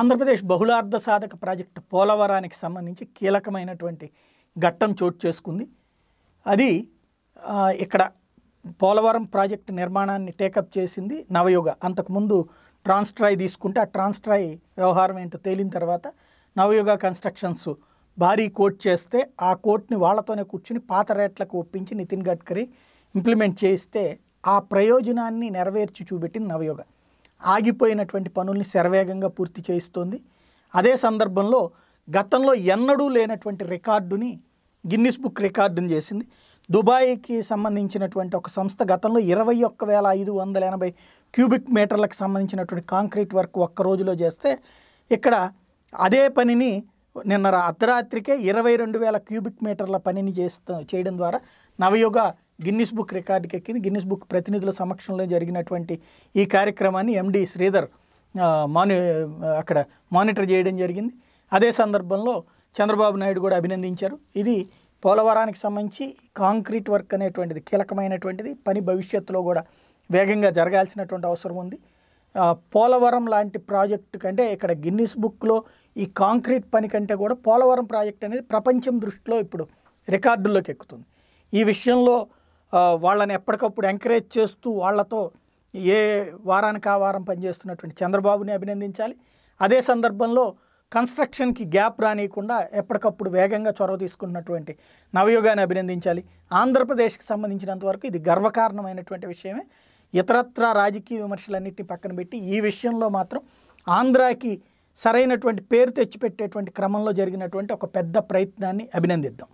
ఆంధ్రప్రదేశ్ బహుళార్థ సాధక ప్రాజెక్టు పోలవరానికి సంబంధించి కీలకమైనటువంటి ఘట్టం చోటు చేసుకుంది అది ఇక్కడ పోలవరం ప్రాజెక్టు నిర్మాణాన్ని టేకప్ చేసింది నవయుగ అంతకుముందు ట్రాన్స్ట్రాయ్ తీసుకుంటే ఆ ట్రాన్స్ట్రాయ్ వ్యవహారం ఏంటో తేలిన తర్వాత నవయుగ కన్స్ట్రక్షన్స్ భారీ కోట్ చేస్తే ఆ కోట్ని వాళ్లతోనే కూర్చుని పాత రేట్లకు ఒప్పించి నితిన్ గడ్కరీ ఇంప్లిమెంట్ చేస్తే ఆ ప్రయోజనాన్ని నెరవేర్చి చూపెట్టింది నవయుగ ఆగిపోయినటువంటి పనుల్ని శరవేగంగా పూర్తి చేయిస్తోంది అదే సందర్భంలో గతంలో ఎన్నడూ లేనటువంటి రికార్డుని గిన్నిస్ బుక్ రికార్డుని చేసింది దుబాయ్కి సంబంధించినటువంటి ఒక సంస్థ గతంలో ఇరవై ఒక్క వేల ఐదు వందల ఎనభై క్యూబిక్ మీటర్లకు సంబంధించినటువంటి కాంక్రీట్ వర్క్ ఒక్క రోజులో చేస్తే ఇక్కడ అదే పనిని నిన్న అర్ధరాత్రికే ఇరవై రెండు వేల క్యూబిక్ మీటర్ల పనిని చేస్త చేయడం ద్వారా నవయుగ గిన్నిస్ బుక్ రికార్డుకి ఎక్కింది గిన్నిస్ బుక్ ప్రతినిధుల సమక్షంలో జరిగినటువంటి ఈ కార్యక్రమాన్ని ఎండి శ్రీధర్ మాని అక్కడ మానిటర్ చేయడం జరిగింది అదే సందర్భంలో చంద్రబాబు నాయుడు కూడా అభినందించారు ఇది పోలవరానికి సంబంధించి కాంక్రీట్ వర్క్ అనేటువంటిది కీలకమైనటువంటిది పని భవిష్యత్తులో కూడా వేగంగా జరగాల్సినటువంటి అవసరం ఉంది పోలవరం లాంటి ప్రాజెక్టు కంటే ఇక్కడ గిన్నిస్ బుక్లో ఈ కాంక్రీట్ పని కంటే కూడా పోలవరం ప్రాజెక్ట్ అనేది ప్రపంచం దృష్టిలో ఇప్పుడు రికార్డుల్లోకి ఎక్కుతుంది ఈ విషయంలో వాళ్ళని ఎప్పటికప్పుడు ఎంకరేజ్ చేస్తూ వాళ్లతో ఏ వారానికి ఆ వారం పనిచేస్తున్నటువంటి చంద్రబాబుని అభినందించాలి అదే సందర్భంలో కన్స్ట్రక్షన్కి గ్యాప్ రానియకుండా ఎప్పటికప్పుడు వేగంగా చొరవ తీసుకున్నటువంటి నవయుగాన్ని అభినందించాలి ఆంధ్రప్రదేశ్కి సంబంధించినంతవరకు ఇది గర్వకారణమైనటువంటి విషయమే ఇతరత్ర రాజకీయ విమర్శలన్నింటినీ పక్కన పెట్టి ఈ విషయంలో మాత్రం ఆంధ్రాకి సరైనటువంటి పేరు తెచ్చిపెట్టేటువంటి క్రమంలో జరిగినటువంటి ఒక పెద్ద ప్రయత్నాన్ని అభినందిద్దాం